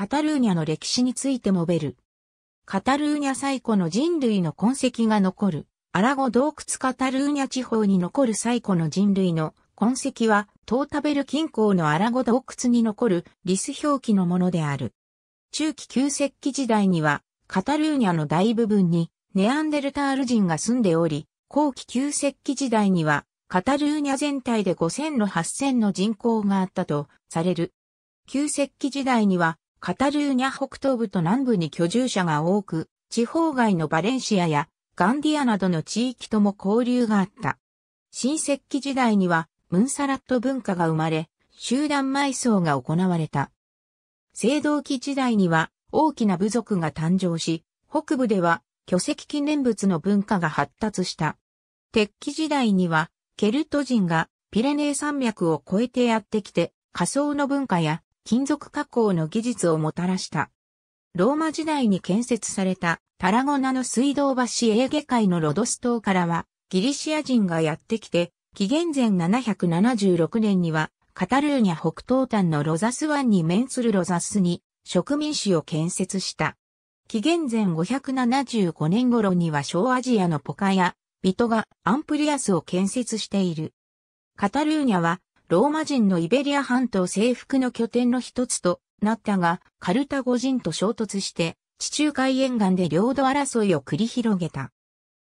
カタルーニャの歴史について述べる。カタルーニャ最古の人類の痕跡が残る、アラゴ洞窟カタルーニャ地方に残る最古の人類の痕跡は、トータベル近郊のアラゴ洞窟に残るリス表記のものである。中期旧石器時代には、カタルーニャの大部分にネアンデルタール人が住んでおり、後期旧石器時代には、カタルーニャ全体で5000の8000の人口があったとされる。旧石器時代にはカタルーニャ北東部と南部に居住者が多く、地方外のバレンシアやガンディアなどの地域とも交流があった。新石器時代にはムンサラット文化が生まれ、集団埋葬が行われた。青銅器時代には大きな部族が誕生し、北部では巨石記念物の文化が発達した。鉄器時代にはケルト人がピレネー山脈を越えてやってきて、仮想の文化や金属加工の技術をもたらした。ローマ時代に建設されたタラゴナの水道橋エーゲ海のロドス島からはギリシア人がやってきて、紀元前776年にはカタルーニャ北東端のロザス湾に面するロザスに植民市を建設した。紀元前575年頃には小アジアのポカやビトがアンプリアスを建設している。カタルーニャはローマ人のイベリア半島征服の拠点の一つとなったが、カルタゴ人と衝突して、地中海沿岸で領土争いを繰り広げた。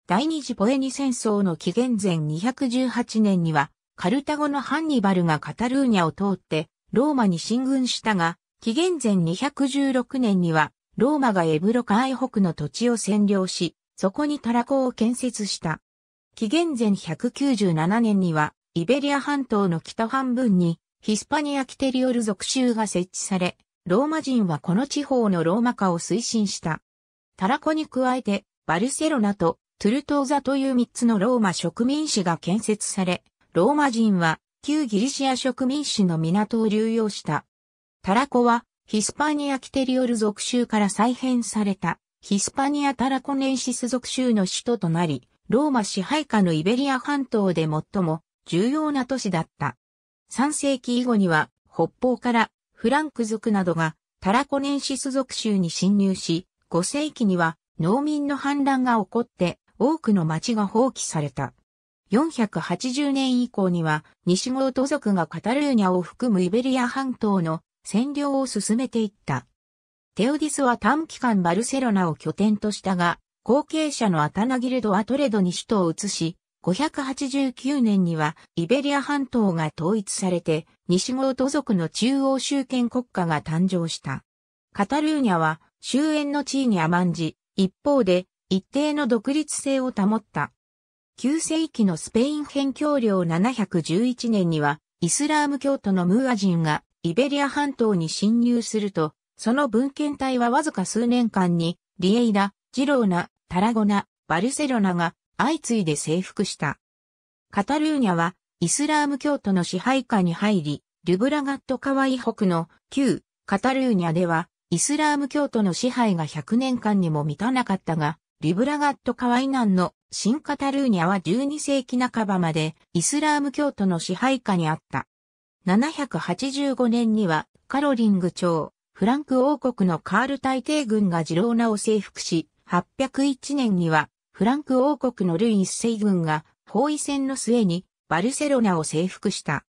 第二次ポエニ戦争の紀元前218年には、カルタゴのハンニバルがカタルーニャを通って、ローマに進軍したが、紀元前216年には、ローマがエブロカ海北の土地を占領し、そこにタラコを建設した。紀元前197年には、イベリア半島の北半分にヒスパニア・キテリオル属州が設置され、ローマ人はこの地方のローマ化を推進した。タラコに加えて、バルセロナとトゥルトーザという3つのローマ植民市が建設され、ローマ人は旧ギリシア植民市の港を流用した。タラコはヒスパニア・キテリオル属州から再編されたヒスパニア・タラコネンシス属州の首都となり、ローマ支配下のイベリア半島で最も重要な都市だった。3世紀以後には北方からフランク族などがタラコネンシス族州に侵入し、5世紀には農民の反乱が起こって多くの町が放棄された。480年以降には西ゴート族がカタルーニャを含むイベリア半島の占領を進めていった。テオディスは短期間バルセロナを拠点としたが、後継者のアタナギルドアトレドに首都を移し、589年にはイベリア半島が統一されて西ゴート族の中央集権国家が誕生した。カタルーニャは終焉の地位に甘んじ、一方で一定の独立性を保った。9世紀のスペイン辺境領711年にはイスラーム教徒のムーア人がイベリア半島に侵入すると、その文献体はわずか数年間にリエイラ、ジローナ、タラゴナ、バルセロナが相次いで征服した。カタルーニャはイスラーム教徒の支配下に入り、リブラガット川以北の旧カタルーニャではイスラーム教徒の支配が100年間にも満たなかったが、リブラガット川以南の新カタルーニャは12世紀半ばまでイスラーム教徒の支配下にあった。785年にはカロリング朝、フランク王国のカール大帝軍がジローナを征服し、801年にはフランク王国のルイ一世軍が包囲戦の末にバルセロナを征服した。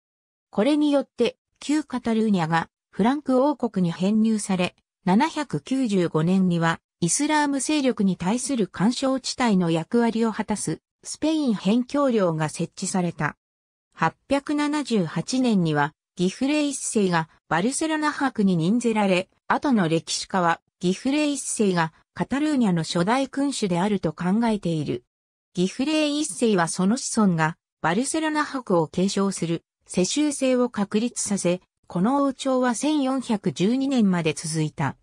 これによって旧カタルーニャがフランク王国に編入され、795年にはイスラーム勢力に対する干渉地帯の役割を果たすスペイン辺境領が設置された。878年にはギフレ一世がバルセロナ博に任ぜられ、後の歴史家はギフレ一世がカタルーニャの初代君主であると考えている。ギフレー一世はその子孫がバルセロナ博を継承する世襲制を確立させ、この王朝は1412年まで続いた。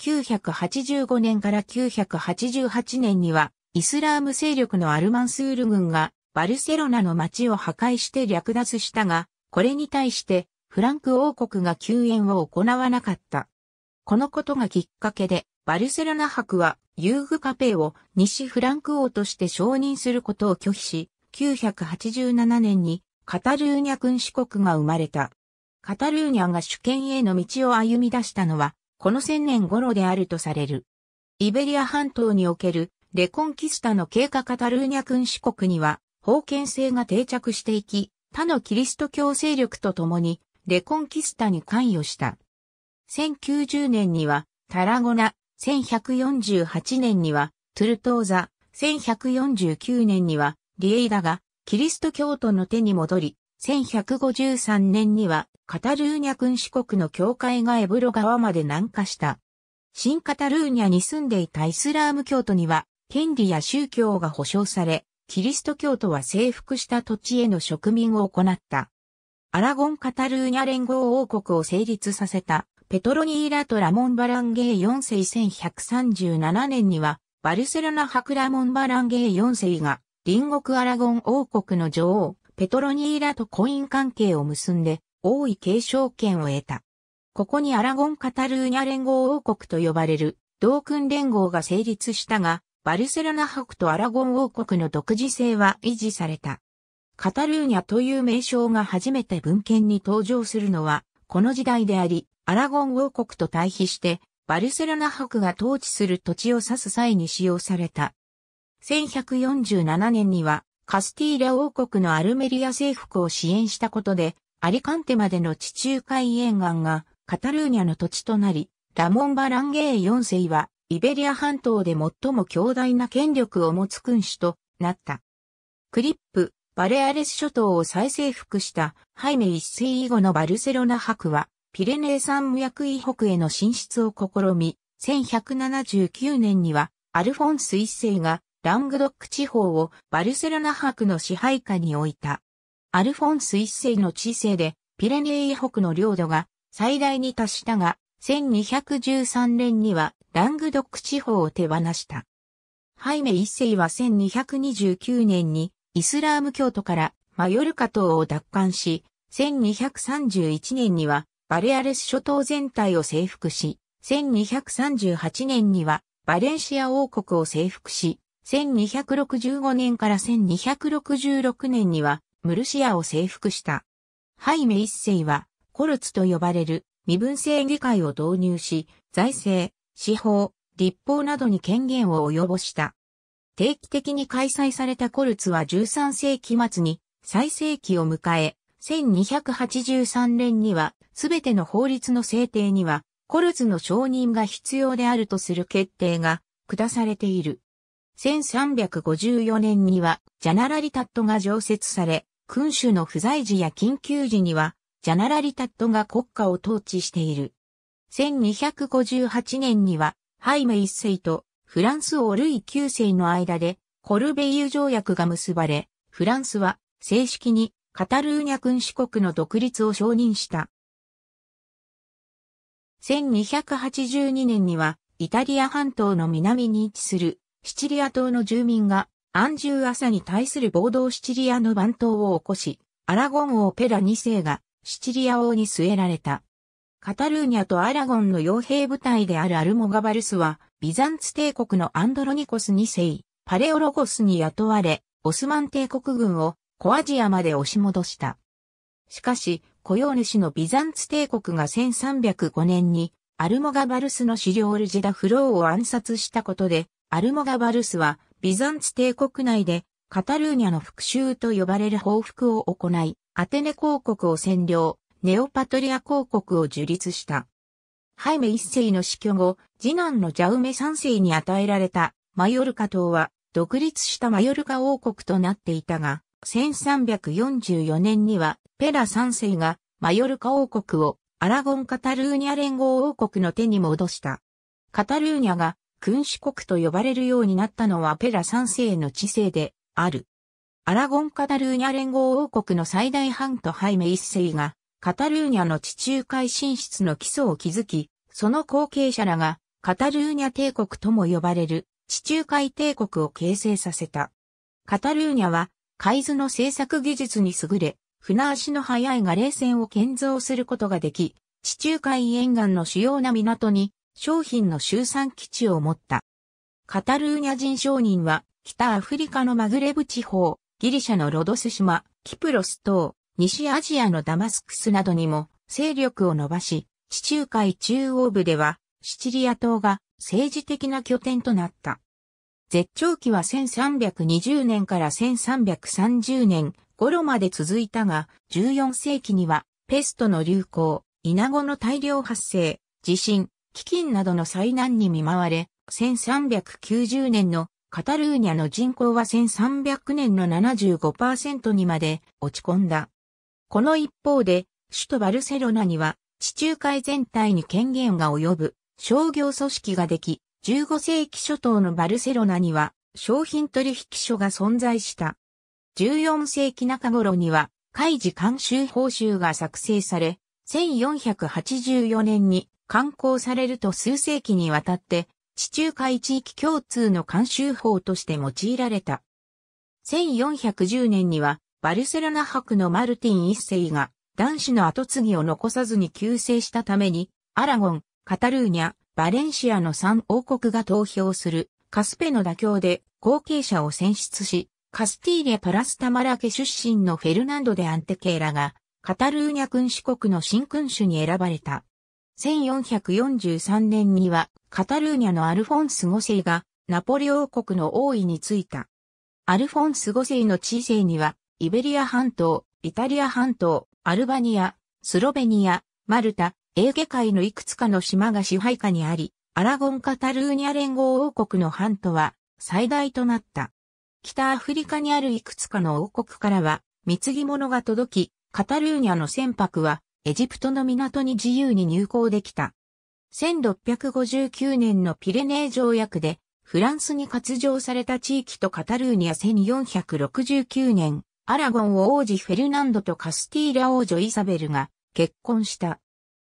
985年から988年には、イスラーム勢力のアルマンスール軍がバルセロナの街を破壊して略奪したが、これに対してフランク王国が救援を行わなかった。このことがきっかけで、バルセロナ博は遊具カペを西フランク王として承認することを拒否し、987年にカタルーニャ君主国が生まれた。カタルーニャが主権への道を歩み出したのは、この千年頃であるとされる。イベリア半島におけるレコンキスタの経過カタルーニャ君主国には、封建制が定着していき、他のキリスト教勢力と共にレコンキスタに関与した。1090年にはタラゴナ、1148年にはトゥルトーザ、1149年にはリエイダがキリスト教徒の手に戻り、1153年にはカタルーニャ君四国の教会がエブロ川まで南下した。新カタルーニャに住んでいたイスラーム教徒には権利や宗教が保障され、キリスト教徒は征服した土地への植民を行った。アラゴン・カタルーニャ連合王国を成立させたペトロニーラとラモン・バランゲー4世1137年には、バルセロナ博ラモン・バランゲー4世が、隣国アラゴン王国の女王、ペトロニーラと婚姻関係を結んで、王位継承権を得た。ここにアラゴン・カタルーニャ連合王国と呼ばれる、同君連合が成立したが、バルセロナ博とアラゴン王国の独自性は維持された。カタルーニャという名称が初めて文献に登場するのは、この時代であり、アラゴン王国と対比して、バルセロナ博が統治する土地を指す際に使用された。1147年には、カスティーラ王国のアルメリア征服を支援したことで、アリカンテまでの地中海沿岸がカタルーニャの土地となり、ラモン・バランゲー4世は、イベリア半島で最も強大な権力を持つ君主となった。クリップ、バレアレス諸島を再征服したハイメ一世以後のバルセロナ博は、ピレネー山無役以北への進出を試み、1179年にはアルフォンス一世がラングドック地方をバルセロナ博の支配下に置いた。アルフォンス一世の知性でピレネー以北の領土が最大に達したが、1213年にはラングドック地方を手放した。ハイメ一世は1229年にイスラーム教徒からマヨルカ島を奪還し、1231年にはバレアレス諸島全体を征服し、1238年にはバレンシア王国を征服し、1265年から1266年にはムルシアを征服した。ハイメ一世はコルツと呼ばれる身分制議会を導入し、財政、司法、立法などに権限を及ぼした。定期的に開催されたコルツは13世紀末に最盛期を迎え、1283年にはすべての法律の制定には、コルツの承認が必要であるとする決定が下されている。1354年には、ジャナラリタットが常設され、君主の不在時や緊急時には、ジャナラリタットが国家を統治している。1258年には、ハイメ一世とフランスオルイ九世の間で、コルベイユ条約が結ばれ、フランスは正式にカタルーニャ君主国の独立を承認した。1282年には、イタリア半島の南に位置する、シチリア島の住民が、アンジュー朝に対する暴動シチリアの番頭を起こし、アラゴン王ペラ2世が、シチリア王に据えられた。カタルーニャとアラゴンの傭兵部隊であるアルモガバルスは、ビザンツ帝国のアンドロニコス2世、パレオロゴスに雇われ、オスマン帝国軍をコアジアまで押し戻した。しかし、雇用主のビザンツ帝国が1305年にアルモガバルスの狩猟ルジダ・フローを暗殺したことで、アルモガバルスはビザンツ帝国内でカタルーニャの復讐と呼ばれる報復を行い、アテネ公国を占領、ネオパトリア公国を樹立した。ハイメ一世の死去後、次男のジャウメ三世に与えられたマヨルカ島は独立したマヨルカ王国となっていたが、1344年にはペラ三世がマヨルカ王国をアラゴン・カタルーニャ連合王国の手に戻した。カタルーニャが君主国と呼ばれるようになったのはペラ三世の治世である。アラゴン・カタルーニャ連合王国の最大半とハイメ一世がカタルーニャの地中海進出の基礎を築き、その後継者らがカタルーニャ帝国とも呼ばれる地中海帝国を形成させた。カタルーニャは海図の制作技術に優れ、船足の速いが冷戦船を建造することができ、地中海沿岸の主要な港に商品の集散基地を持った。カタルーニャ人商人は北アフリカのマグレブ地方、ギリシャのロドス島、キプロス島、西アジアのダマスクスなどにも勢力を伸ばし、地中海中央部ではシチリア島が政治的な拠点となった。絶頂期は1320年から1330年頃まで続いたが、14世紀には、ペストの流行、イナゴの大量発生、地震、飢饉などの災難に見舞われ、1390年のカタルーニャの人口は1300年の75%にまで落ち込んだ。この一方で、首都バルセロナには地中海全体に権限が及ぶ商業組織ができ、15世紀初頭のバルセロナには商品取引所が存在した。14世紀中頃には、開示監修報酬が作成され、1484年に刊行されると数世紀にわたって、地中海地域共通の監修法として用いられた。1410年には、バルセロナ博のマルティン一世が、男子の後継ぎを残さずに救世したために、アラゴン、カタルーニャ、バレンシアの3王国が投票する、カスペの妥協で後継者を選出し、カスティーレ・プラスタマラケ出身のフェルナンド・デ・アンテケーラが、カタルーニャ君主国の新君主に選ばれた。1443年には、カタルーニャのアルフォンス5世が、ナポレ王国の王位に就いた。アルフォンス5世の位世には、イベリア半島、イタリア半島、アルバニア、スロベニア、マルタ、エーゲ海のいくつかの島が支配下にあり、アラゴン・カタルーニャ連合王国の半島は、最大となった。北アフリカにあるいくつかの王国からは、貢ぎ物が届き、カタルーニャの船舶は、エジプトの港に自由に入港できた。1659年のピレネー条約で、フランスに割譲された地域とカタルーニャ1469年、アラゴン王子フェルナンドとカスティーラ王女イサベルが結婚した。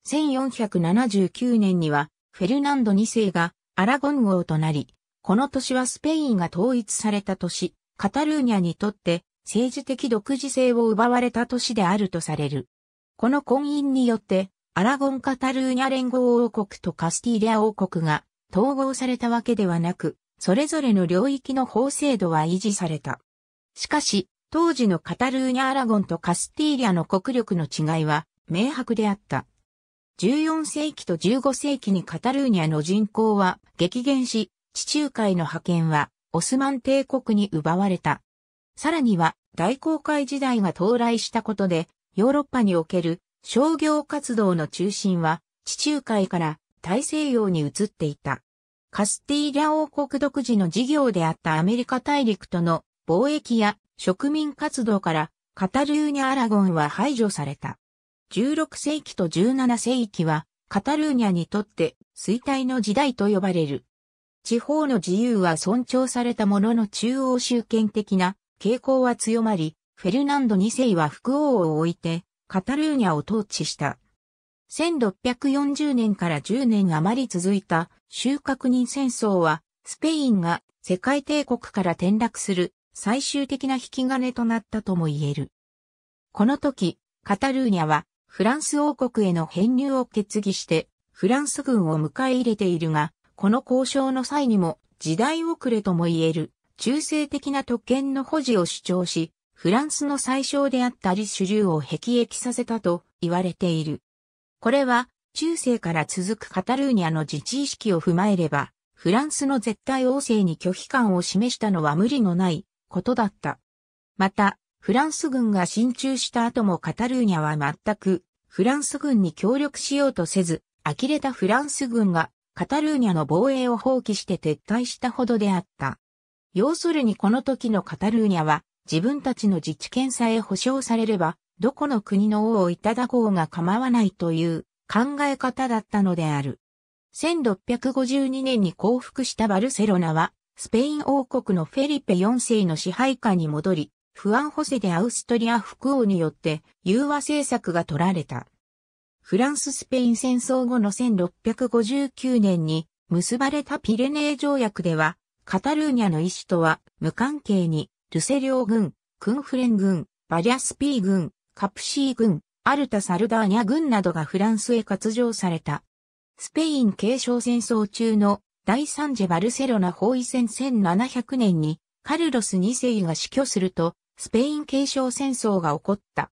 1479年には、フェルナンド2世がアラゴン王となり、この年はスペインが統一された年、カタルーニャにとって政治的独自性を奪われた年であるとされる。この婚姻によって、アラゴン・カタルーニャ連合王国とカスティーリャ王国が統合されたわけではなく、それぞれの領域の法制度は維持された。しかし、当時のカタルーニャ・アラゴンとカスティーリャの国力の違いは明白であった。14世紀と15世紀にカタルーニャの人口は激減し、地中海の覇権はオスマン帝国に奪われた。さらには大航海時代が到来したことでヨーロッパにおける商業活動の中心は地中海から大西洋に移っていた。カスティーリャ王国独自の事業であったアメリカ大陸との貿易や植民活動からカタルーニャ・アラゴンは排除された。16世紀と17世紀はカタルーニャにとって衰退の時代と呼ばれる。地方の自由は尊重されたものの中央集権的な傾向は強まり、フェルナンド2世は副王を置いて、カタルーニャを統治した。1640年から10年余り続いた収穫人戦争は、スペインが世界帝国から転落する最終的な引き金となったとも言える。この時、カタルーニャはフランス王国への編入を決議してフランス軍を迎え入れているが、この交渉の際にも時代遅れとも言える中性的な特権の保持を主張し、フランスの最小であったリ主シュ流を辟易させたと言われている。これは中世から続くカタルーニャの自治意識を踏まえれば、フランスの絶対王政に拒否感を示したのは無理のないことだった。また、フランス軍が進駐した後もカタルーニャは全くフランス軍に協力しようとせず、呆れたフランス軍がカタルーニャの防衛を放棄して撤退したほどであった。要するにこの時のカタルーニャは自分たちの自治権さえ保障されれば、どこの国の王をいただこうが構わないという考え方だったのである。1652年に降伏したバルセロナは、スペイン王国のフェリペ4世の支配下に戻り、フアンホセでアウストリア副王によって融和政策が取られた。フランス・スペイン戦争後の1659年に結ばれたピレネー条約では、カタルーニャの意志とは無関係に、ルセリオ軍、クンフレン軍、バリアスピー軍、カプシー軍、アルタ・サルダーニャ軍などがフランスへ割譲された。スペイン継承戦争中の第三次バルセロナ包囲戦1700年にカルロス2世が死去するとスペイン継承戦争が起こった。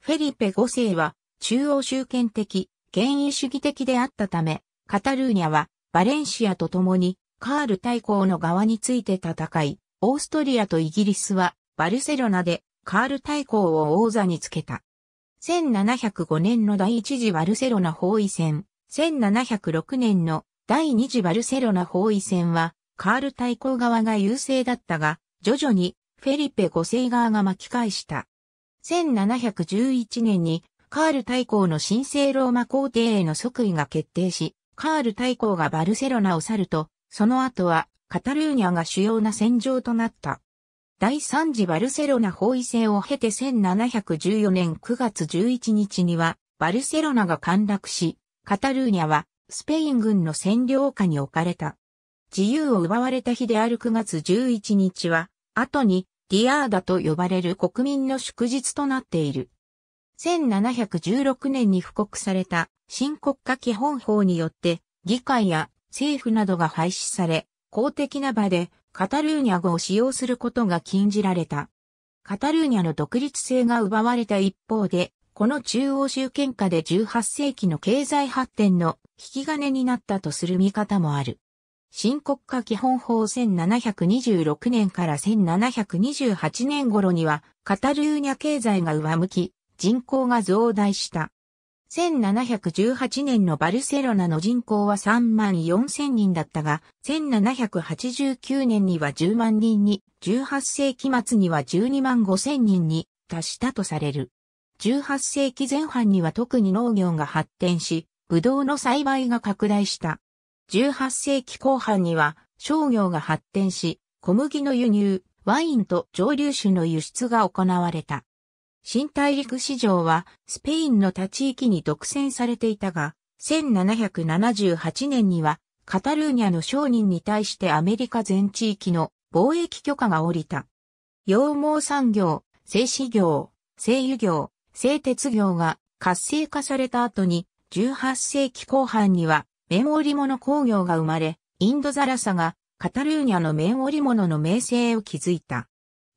フェリペ5世は中央集権的、権威主義的であったため、カタルーニャはバレンシアと共にカール大公の側について戦い、オーストリアとイギリスはバルセロナでカール大公を王座につけた。1705年の第一次バルセロナ包囲戦、1706年の第二次バルセロナ包囲戦は、カール大公側が優勢だったが、徐々にフェリペ5世側が巻き返した。1711年にカール大公の神聖ローマ皇帝への即位が決定し、カール大公がバルセロナを去ると、その後はカタルーニャが主要な戦場となった。第3次バルセロナ包囲戦を経て1714年9月11日には、バルセロナが陥落し、カタルーニャはスペイン軍の占領下に置かれた。自由を奪われた日である9月11日は、後にディアーダと呼ばれる国民の祝日となっている。1716年に布告された新国家基本法によって議会や政府などが廃止され、公的な場でカタルーニャ語を使用することが禁じられた。カタルーニャの独立性が奪われた一方で、この中央集権下で18世紀の経済発展の引き金になったとする見方もある。新国家基本法1726年から1728年頃には、カタルーニャ経済が上向き、人口が増大した。1718年のバルセロナの人口は3万4千人だったが、1789年には10万人に、18世紀末には12万5千人に達したとされる。18世紀前半には特に農業が発展し、ブドウの栽培が拡大した。18世紀後半には商業が発展し、小麦の輸入、ワインと蒸留酒の輸出が行われた。新大陸市場はスペインの他地域に独占されていたが、1778年にはカタルーニャの商人に対してアメリカ全地域の貿易許可が下りた。羊毛産業、製紙業、製油業、製鉄業が活性化された後に18世紀後半には綿織物工業が生まれ、インドザラサがカタルーニャの綿織物の名声を築いた。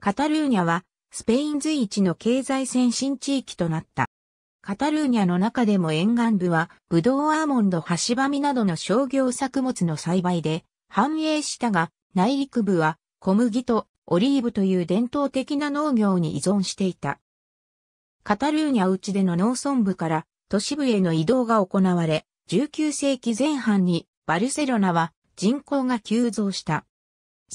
カタルーニャはスペイン随一の経済先進地域となった。カタルーニャの中でも沿岸部は、ブドウアーモンドハシバミなどの商業作物の栽培で繁栄したが、内陸部は小麦とオリーブという伝統的な農業に依存していた。カタルーニャ内での農村部から都市部への移動が行われ、19世紀前半にバルセロナは人口が急増した。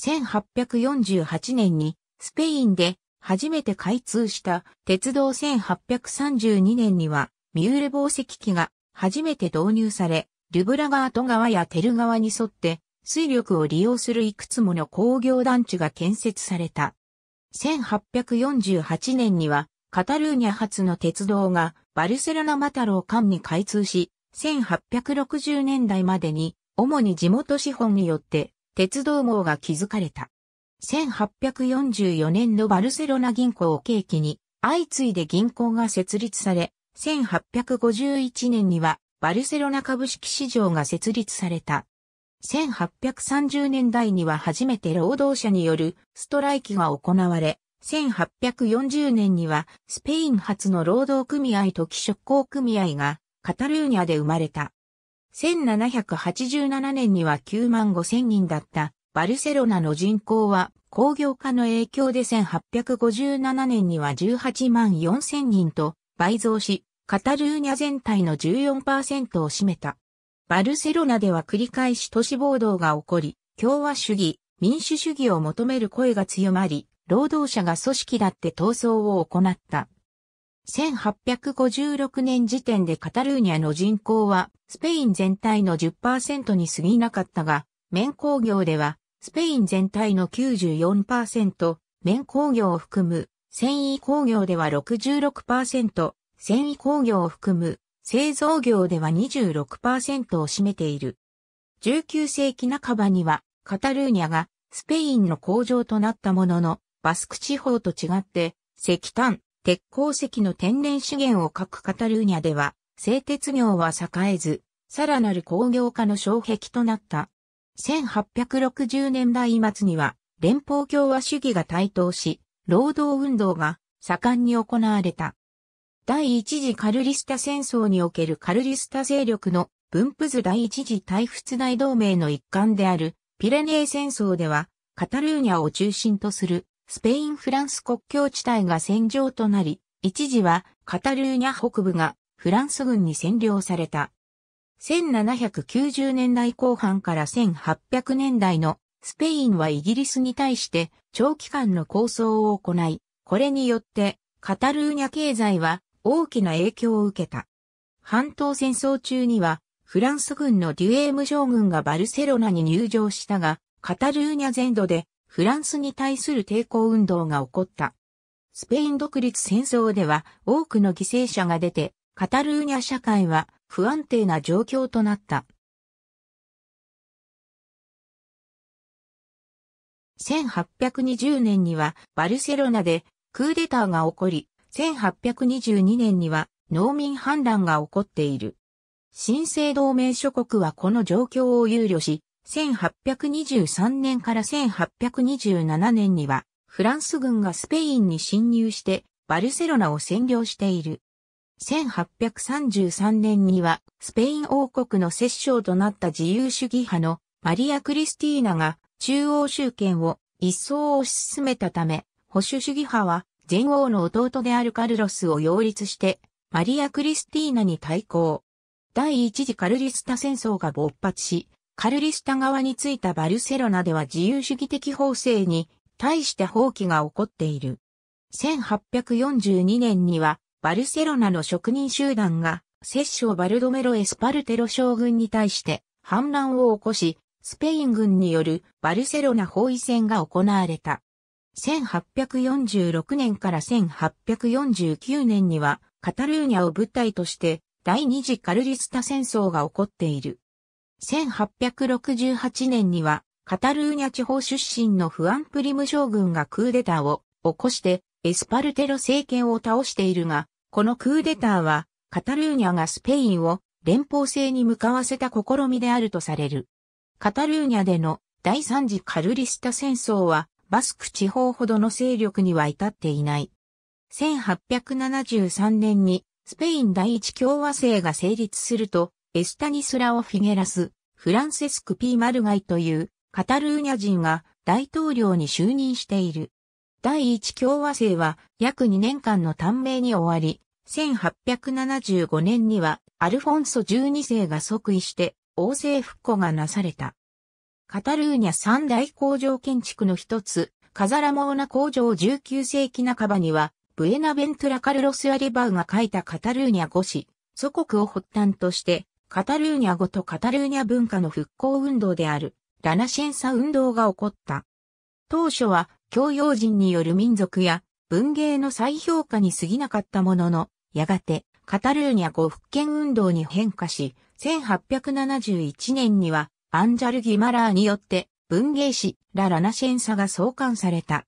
1848年にスペインで初めて開通した鉄道1832年には、ミューレ防石機が初めて導入され、ルブラガート川やテル川に沿って水力を利用するいくつもの工業団地が建設された。1848年にはカタルーニャ発の鉄道がバルセロナマタロー間に開通し、1860年代までに主に地元資本によって鉄道網が築かれた。1844年のバルセロナ銀行を契機に、相次いで銀行が設立され、1851年にはバルセロナ株式市場が設立された。1830年代には初めて労働者によるストライキが行われ、1840年にはスペイン初の労働組合と気職工組合がカタルーニャで生まれた。1787年には9万5千人だったバルセロナの人口は工業化の影響で1857年には18万4000人と倍増し、カタルーニャ全体の14%を占めた。バルセロナでは繰り返し都市暴動が起こり、共和主義、民主主義を求める声が強まり、労働者が組織だって闘争を行った。1856年時点でカタルーニャの人口はスペイン全体の10%に過ぎなかったが、綿工業ではスペイン全体の94%、綿工業を含む、繊維工業では66%、繊維工業を含む、製造業では26%を占めている。19世紀半ばには、カタルーニャがスペインの工場となったものの、バスク地方と違って、石炭、鉄鉱石の天然資源を各カタルーニャでは、製鉄業は栄えず、さらなる工業化の障壁となった。1860年代末には連邦共和主義が台頭し、労働運動が盛んに行われた。第一次カルリスタ戦争におけるカルリスタ勢力の分布図第一次大仏大同盟の一環であるピレネー戦争ではカタルーニャを中心とするスペイン・フランス国境地帯が戦場となり、一時はカタルーニャ北部がフランス軍に占領された。1790年代後半から1800年代のスペインはイギリスに対して長期間の抗争を行い、これによってカタルーニャ経済は大きな影響を受けた。半島戦争中にはフランス軍のデュエーム将軍がバルセロナに入場したが、カタルーニャ全土でフランスに対する抵抗運動が起こった。スペイン独立戦争では多くの犠牲者が出て、カタルーニャ社会は不安定な状況となった。1820年にはバルセロナでクーデターが起こり、1822年には農民反乱が起こっている。新生同盟諸国はこの状況を憂慮し、1823年から1827年にはフランス軍がスペインに侵入してバルセロナを占領している。1833年にはスペイン王国の摂政となった自由主義派のマリア・クリスティーナが中央集権を一層推し進めたため、保守主義派は前王の弟であるカルロスを擁立してマリア・クリスティーナに対抗。第一次カルリスタ戦争が勃発し、カルリスタ側についたバルセロナでは自由主義的法制に対して放棄が起こっている。1842年にはバルセロナの職人集団が、摂政バルドメロ・エスパルテロ将軍に対して反乱を起こし、スペイン軍によるバルセロナ包囲戦が行われた。1846年から1849年には、カタルーニャを舞台として、第二次カルリスタ戦争が起こっている。1868年には、カタルーニャ地方出身のフアン・プリム将軍がクーデターを起こして、エスパルテロ政権を倒しているが、このクーデターは、カタルーニャがスペインを連邦制に向かわせた試みであるとされる。カタルーニャでの第三次カルリスタ戦争は、バスク地方ほどの勢力には至っていない。1873年にスペイン第一共和制が成立すると、エスタニスラオ・フィゲラス、フランセスク・ピー・マルガイというカタルーニャ人が大統領に就任している。第一共和制は約2年間の短命に終わり、1875年にはアルフォンソ12世が即位して王政復古がなされた。カタルーニャ三大工場建築の一つ、カザラモーナ工場19世紀半ばには、ブエナベントラ・カルロス・アリバウが書いたカタルーニャ語詞、祖国を発端として、カタルーニャ語とカタルーニャ文化の復興運動である、ラナシェンサ運動が起こった。当初は教養人による民族や文芸の再評価に過ぎなかったものの、やがてカタルーニャ語復権運動に変化し、1871年にはアンジャル・ギマラーによって文芸誌ラ・ラナシェンサが創刊された。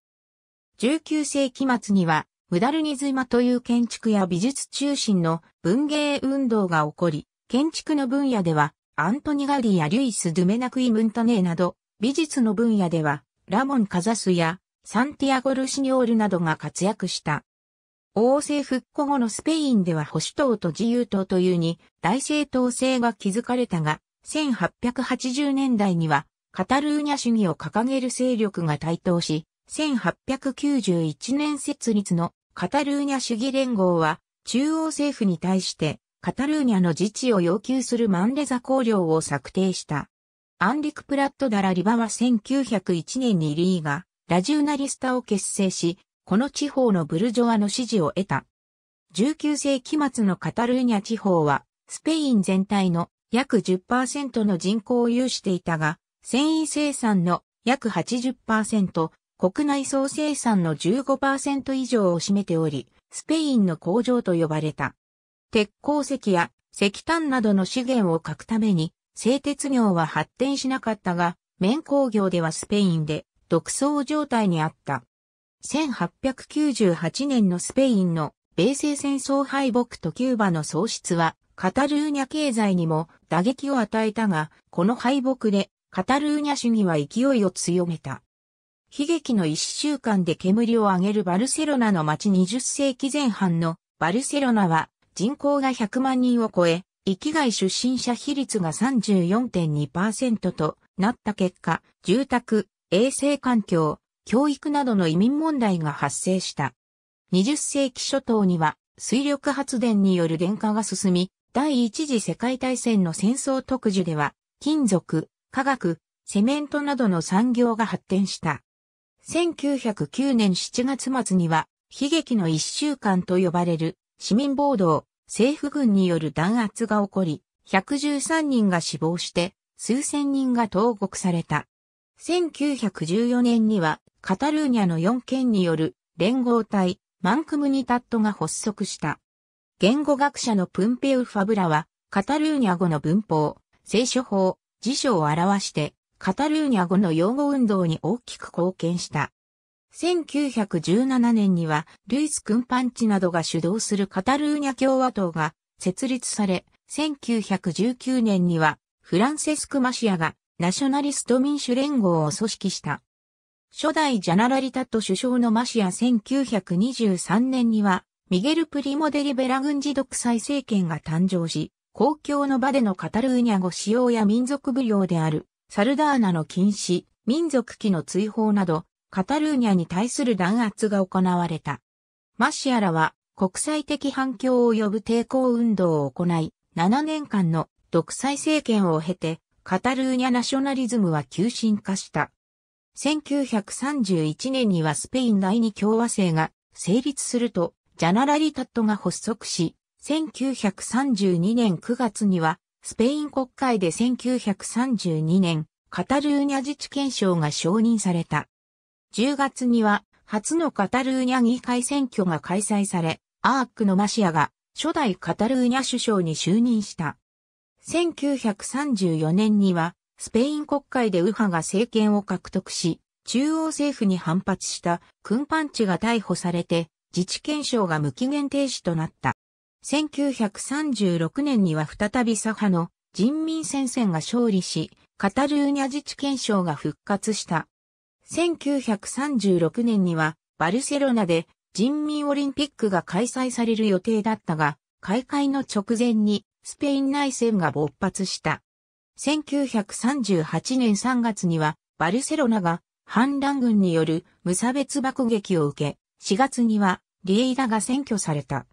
19世紀末にはムダルニズマという建築や美術中心の文芸運動が起こり、建築の分野ではアントニガリディやリュイス・ドゥメナクイ・ムントネーなど、美術の分野ではラモン・カザスやサンティアゴ・ルシニョールなどが活躍した。王政復古後のスペインでは保守党と自由党というに大政党制が築かれたが、1880年代にはカタルーニャ主義を掲げる勢力が台頭し、1891年設立のカタルーニャ主義連合は中央政府に対してカタルーニャの自治を要求するマンレザ公領を策定した。アンリク・プラット・ダラ・リバは1901年にリーガ、ラジウナリスタを結成し、この地方のブルジョアの支持を得た。19世紀末のカタルーニャ地方は、スペイン全体の約10%の人口を有していたが、繊維生産の約80%、国内総生産の15%以上を占めており、スペインの工場と呼ばれた。鉄鉱石や石炭などの資源を欠くために、製鉄業は発展しなかったが、綿工業ではスペインで独走状態にあった。1898年のスペインの米西戦争敗北とキューバの喪失は、カタルーニャ経済にも打撃を与えたが、この敗北でカタルーニャ主義は勢いを強めた。悲劇の一週間で煙を上げるバルセロナの街20世紀前半のバルセロナは人口が100万人を超え、域外出身者比率が34.2%となった結果、住宅、衛生環境、教育などの移民問題が発生した。20世紀初頭には水力発電による電化が進み、第一次世界大戦の戦争特需では、金属、化学、セメントなどの産業が発展した。1909年7月末には、悲劇の一週間と呼ばれる市民暴動、政府軍による弾圧が起こり、113人が死亡して、数千人が投獄された。1914年にはカタルーニャの4県による連合体マンクムニタットが発足した。言語学者のプンペウ・ファブラはカタルーニャ語の文法、聖書法、辞書を表してカタルーニャ語の用語運動に大きく貢献した。1917年にはルイス・クンパンチなどが主導するカタルーニャ共和党が設立され、1919年にはフランセスク・マシアがナショナリスト民主連合を組織した。初代ジャナラリタット首相のマシア1923年には、ミゲル・プリモ・デ・リベラ軍事独裁政権が誕生し、公共の場でのカタルーニャ語使用や民族舞踊である、サルダーナの禁止、民族旗の追放など、カタルーニャに対する弾圧が行われた。マシアらは国際的反響を呼ぶ抵抗運動を行い、7年間の独裁政権を経てカタルーニャナショナリズムは急進化した。1931年にはスペイン第二共和制が成立すると、ジャナラリタットが発足し、1932年9月には、スペイン国会で1932年、カタルーニャ自治憲章が承認された。10月には、初のカタルーニャ議会選挙が開催され、アークのマシアが初代カタルーニャ首相に就任した。1934年には、スペイン国会で右派が政権を獲得し、中央政府に反発したクンパンチが逮捕されて、自治憲章が無期限停止となった。1936年には再び左派の人民戦線が勝利し、カタルーニャ自治憲章が復活した。1936年にはバルセロナで人民オリンピックが開催される予定だったが、開会の直前にスペイン内戦が勃発した。1938年3月には、バルセロナが反乱軍による無差別爆撃を受け、4月にはリエイラが占拠された。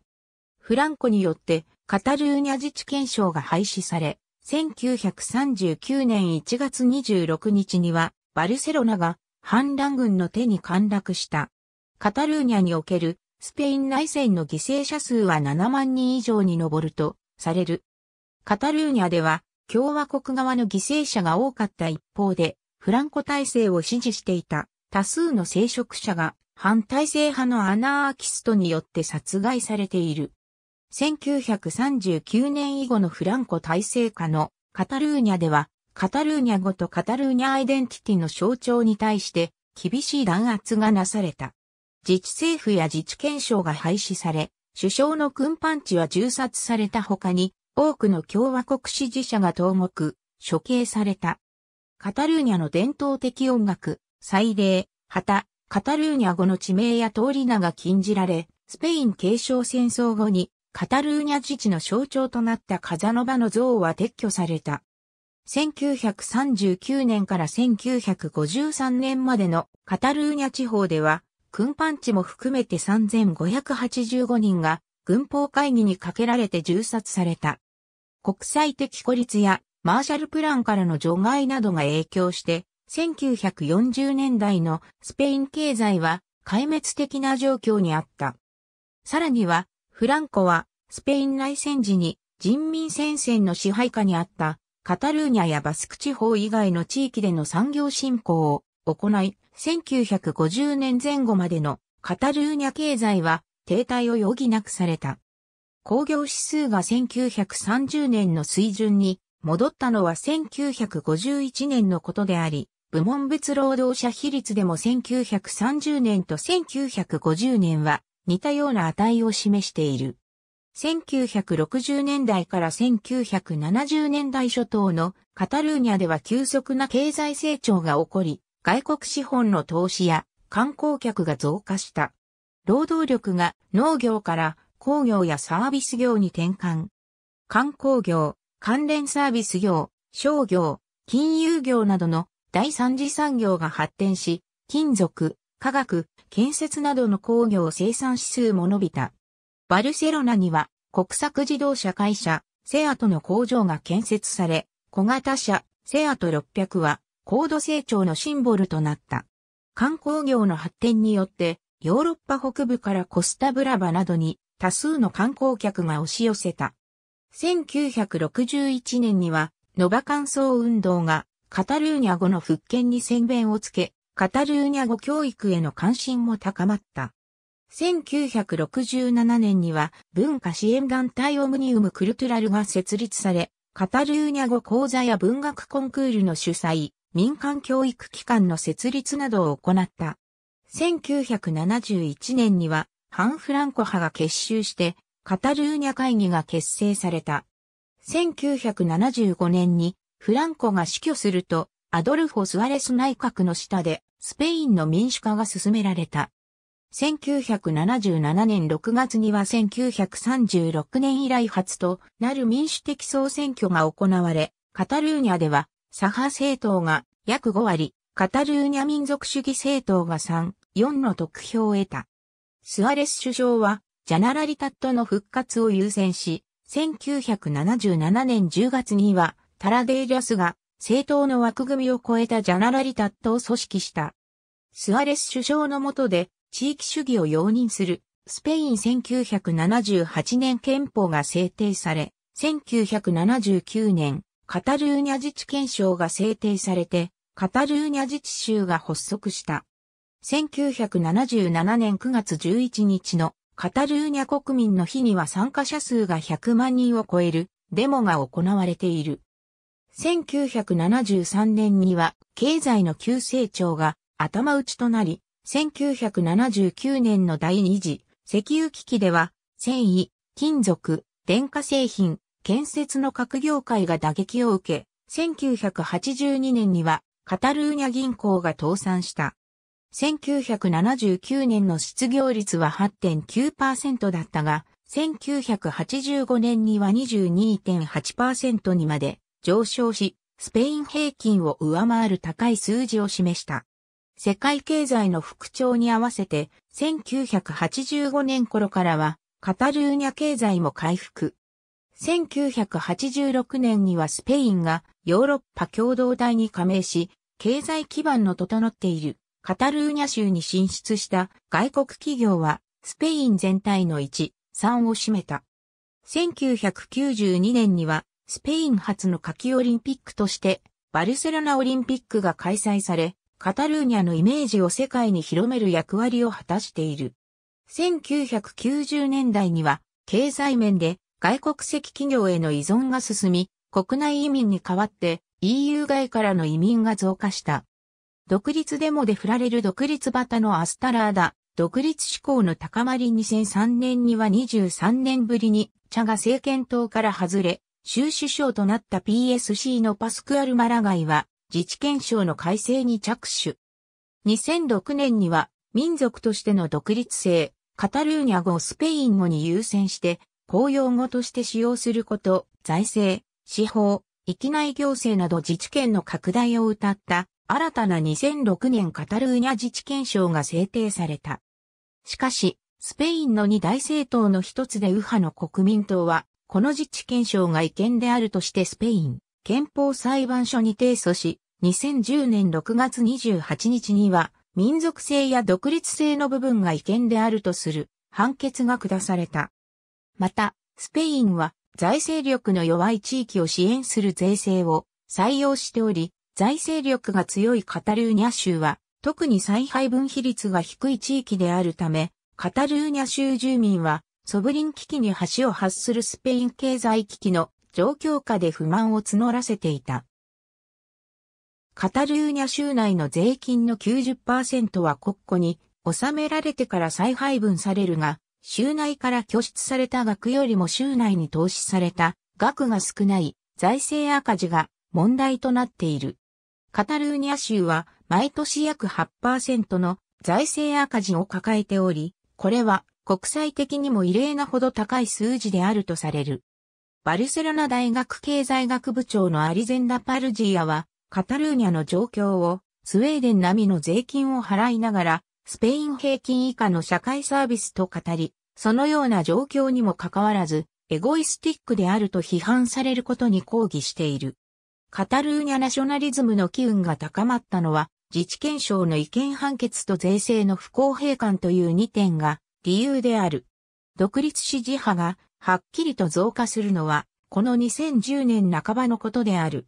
フランコによってカタルーニャ自治憲章が廃止され、1939年1月26日にはバルセロナが反乱軍の手に陥落した。カタルーニャにおけるスペイン内戦の犠牲者数は7万人以上に上るとされる。カタルーニャでは共和国側の犠牲者が多かった一方で、フランコ体制を支持していた多数の聖職者が反体制派のアナーキストによって殺害されている。1939年以後のフランコ体制下のカタルーニャでは、カタルーニャ語とカタルーニャアイデンティティの象徴に対して厳しい弾圧がなされた。自治政府や自治憲章が廃止され、首相のパンチは銃殺された他に、多くの共和国支持者が投獄、処刑された。カタルーニャの伝統的音楽、祭礼、旗、カタルーニャ語の地名や通り名が禁じられ、スペイン継承戦争後に、カタルーニャ自治の象徴となったカザノバの像は撤去された。1939年から1953年までのカタルーニャ地方では、軍パンチも含めて3585人が軍法会議にかけられて銃殺された。国際的孤立やマーシャルプランからの除外などが影響して、1940年代のスペイン経済は壊滅的な状況にあった。さらには、フランコはスペイン内戦時に人民戦線の支配下にあったカタルーニャやバスク地方以外の地域での産業振興を行い、1950年前後までのカタルーニャ経済は停滞を余儀なくされた。工業指数が1930年の水準に戻ったのは1951年のことであり、部門別労働者比率でも1930年と1950年は似たような値を示している。1960年代から1970年代初頭のカタルーニャでは急速な経済成長が起こり、外国資本の投資や観光客が増加した。労働力が農業から工業やサービス業に転換。観光業、関連サービス業、商業、金融業などの第三次産業が発展し、金属、化学、建設などの工業生産指数も伸びた。バルセロナには国策自動車会社、セアトの工場が建設され、小型車、セアト600は高度成長のシンボルとなった。観光業の発展によって、ヨーロッパ北部からコスタブラバなどに多数の観光客が押し寄せた。1961年には、ノバ乾燥運動がカタルーニャ語の復権に宣言をつけ、カタルーニャ語教育への関心も高まった。1967年には文化支援団体オムニウムクルトゥラルが設立され、カタルーニャ語講座や文学コンクールの主催、民間教育機関の設立などを行った。1971年には、反フランコ派が結集して、カタルーニャ会議が結成された。1975年に、フランコが死去すると、アドルフォ・スアレス内閣の下で、スペインの民主化が進められた。1977年6月には1936年以来初となる民主的総選挙が行われ、カタルーニャでは左派政党が約5割、カタルーニャ民族主義政党が3、4の得票を得た。スアレス首相は、ジャナラリタットの復活を優先し、1977年10月には、タラデイリャスが政党の枠組みを超えたジャナラリタットを組織した。スアレス首相の下で地域主義を容認するスペイン1978年憲法が制定され、1979年カタルーニャ自治憲章が制定されて、カタルーニャ自治州が発足した。1977年9月11日のカタルーニャ国民の日には参加者数が100万人を超えるデモが行われている。1973年には経済の急成長が頭打ちとなり、1979年の第二次石油危機では、繊維、金属、電化製品、建設の各業界が打撃を受け、1982年にはカタルーニャ銀行が倒産した。1979年の失業率は8.9%だったが、1985年には22.8%にまで上昇し、スペイン平均を上回る高い数字を示した。世界経済の復調に合わせて、1985年頃からは、カタルーニャ経済も回復。1986年にはスペインがヨーロッパ共同体に加盟し、経済基盤の整っているカタルーニャ州に進出した外国企業はスペイン全体の1、3を占めた。1992年にはスペイン初の夏季オリンピックとしてバルセロナオリンピックが開催され、カタルーニャのイメージを世界に広める役割を果たしている。1990年代には経済面で外国籍企業への依存が進み、国内移民に代わって EU 外からの移民が増加した。独立デモで振られる独立旗のアスタラーダ、独立志向の高まり2003年には23年ぶりに、チャが政権党から外れ、州首相となった PSC のパスクアル・マラガイは、自治憲章の改正に着手。2006年には、民族としての独立性、カタルーニャ語をスペイン語に優先して、公用語として使用すること、財政、司法、域内行政など自治権の拡大を謳った新たな2006年カタルーニャ自治憲章が制定された。しかし、スペインの二大政党の一つで右派の国民党は、この自治憲章が違憲であるとしてスペイン憲法裁判所に提訴し、2010年6月28日には、民族性や独立性の部分が違憲であるとする判決が下された。また、スペインは財政力の弱い地域を支援する税制を採用しており、財政力が強いカタルーニャ州は、特に再配分比率が低い地域であるため、カタルーニャ州住民は、ソブリン危機に橋を発するスペイン経済危機の状況下で不満を募らせていた。カタルーニャ州内の税金の90%は国庫に納められてから再配分されるが、州内から拠出された額よりも州内に投資された額が少ない財政赤字が問題となっている。カタルーニャ州は毎年約8%の財政赤字を抱えており、これは国際的にも異例なほど高い数字であるとされる。バルセロナ大学経済学部長のアリゼンダ・パルジーアは、カタルーニャの状況をスウェーデン並みの税金を払いながらスペイン平均以下の社会サービスと語り、そのような状況にもかかわらず、エゴイスティックであると批判されることに抗議している。カタルーニャナショナリズムの機運が高まったのは、自治憲章の違憲判決と税制の不公平感という2点が理由である。独立支持派がはっきりと増加するのは、この2010年半ばのことである。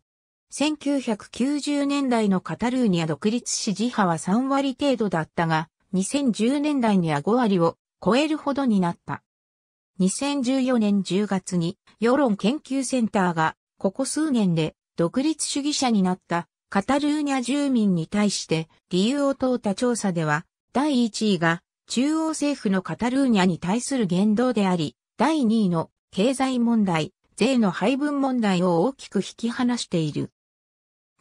1990年代のカタルーニャ独立支持派は3割程度だったが、2010年代には5割を超えるほどになった。2014年10月に世論研究センターがここ数年で独立主義者になったカタルーニャ住民に対して理由を問うた調査では第1位が中央政府のカタルーニャに対する言動であり第2位の経済問題、税の配分問題を大きく引き離している。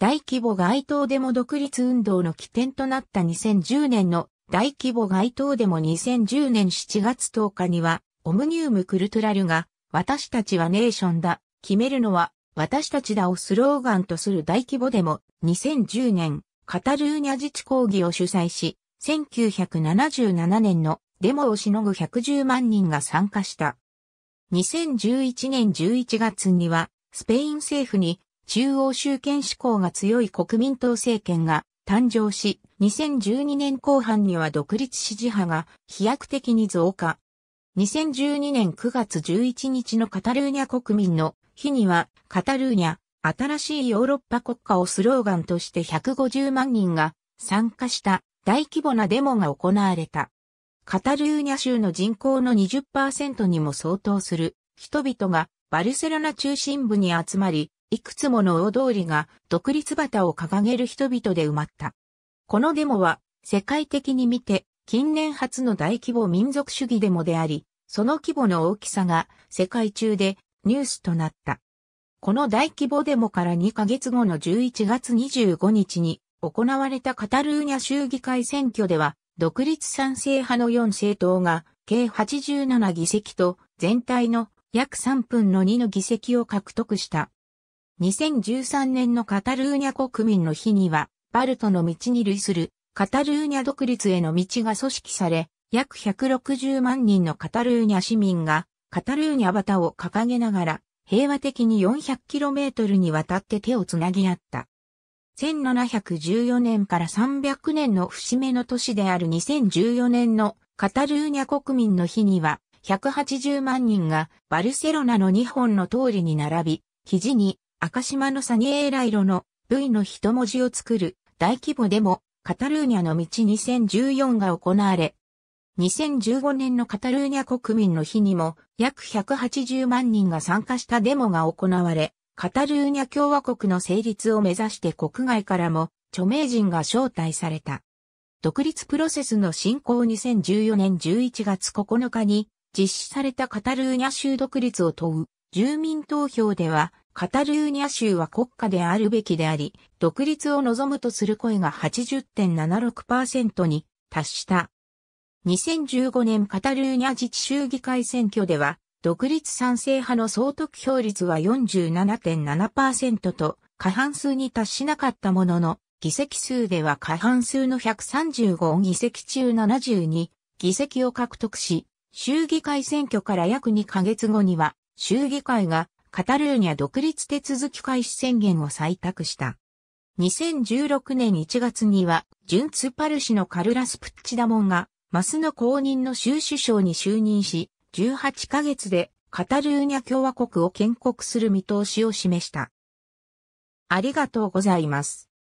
大規模街頭デモ独立運動の起点となった2010年の大規模街頭デモ2010年7月10日には、オムニウム・クルトゥラルが、私たちはネーションだ、決めるのは、私たちだをスローガンとする大規模デモ、2010年、カタルーニャ自治抗議を主催し、1977年のデモをしのぐ110万人が参加した。2011年11月には、スペイン政府に中央集権志向が強い国民党政権が誕生し、2012年後半には独立支持派が飛躍的に増加。2012年9月11日のカタルーニャ国民の日には、カタルーニャ、新しいヨーロッパ国家をスローガンとして150万人が参加した大規模なデモが行われた。カタルーニャ州の人口の20%にも相当する人々がバルセロナ中心部に集まり、いくつもの大通りが独立旗を掲げる人々で埋まった。このデモは世界的に見て近年初の大規模民族主義デモであり、その規模の大きさが世界中でニュースとなった。この大規模デモから2ヶ月後の11月25日に行われたカタルーニャ州議会選挙では、独立賛成派の4政党が計87議席と全体の約3分の2の議席を獲得した。2013年のカタルーニャ国民の日には、バルトの道に類するカタルーニャ独立への道が組織され、約160万人のカタルーニャ市民が、カタルーニャ旗を掲げながら、平和的に 400km にわたって手をつなぎ合った。1714年から300年の節目の年である2014年のカタルーニャ国民の日には180万人がバルセロナの2本の通りに並び、記事に赤島のサニエーラ色の V の一文字を作る大規模デモカタルーニャの道2014が行われ、2015年のカタルーニャ国民の日にも約180万人が参加したデモが行われ、カタルーニャ共和国の成立を目指して国外からも著名人が招待された。独立プロセスの進行2014年11月9日に実施されたカタルーニャ州独立を問う住民投票ではカタルーニャ州は国家であるべきであり、独立を望むとする声が80.76%に達した。2015年カタルーニャ自治州議会選挙では、独立賛成派の総得票率は47.7%と過半数に達しなかったものの、議席数では過半数の135議席中72議席を獲得し、州議会選挙から約2ヶ月後には、州議会がカタルーニャ独立手続き開始宣言を採択した。2016年1月には、ジュンツパル氏のカルラス・プッチダモンが、マスの公認の州首相に就任し、18ヶ月でカタルーニャ共和国を建国する見通しを示した。ありがとうございます。